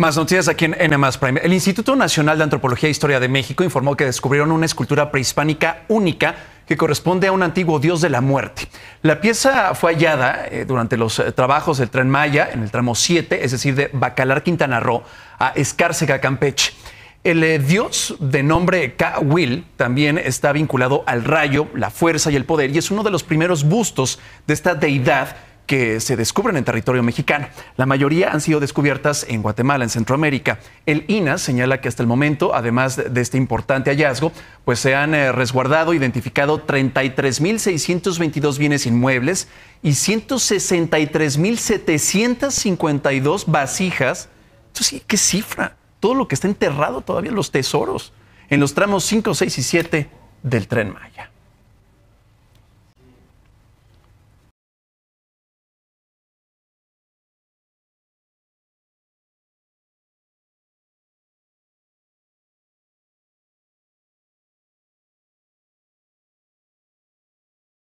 Más noticias aquí en N Prime. El Instituto Nacional de Antropología e Historia de México informó que descubrieron una escultura prehispánica única que corresponde a un antiguo dios de la muerte. La pieza fue hallada eh, durante los eh, trabajos del tren Maya en el tramo 7, es decir, de Bacalar Quintana Roo a Escárcega Campeche. El eh, dios de nombre K. will también está vinculado al rayo, la fuerza y el poder y es uno de los primeros bustos de esta deidad que se descubren en territorio mexicano. La mayoría han sido descubiertas en Guatemala, en Centroamérica. El INA señala que hasta el momento, además de este importante hallazgo, pues se han eh, resguardado, identificado 33.622 bienes inmuebles y 163.752 vasijas. sí, qué cifra. Todo lo que está enterrado todavía en los tesoros, en los tramos 5, 6 y 7 del tren Maya.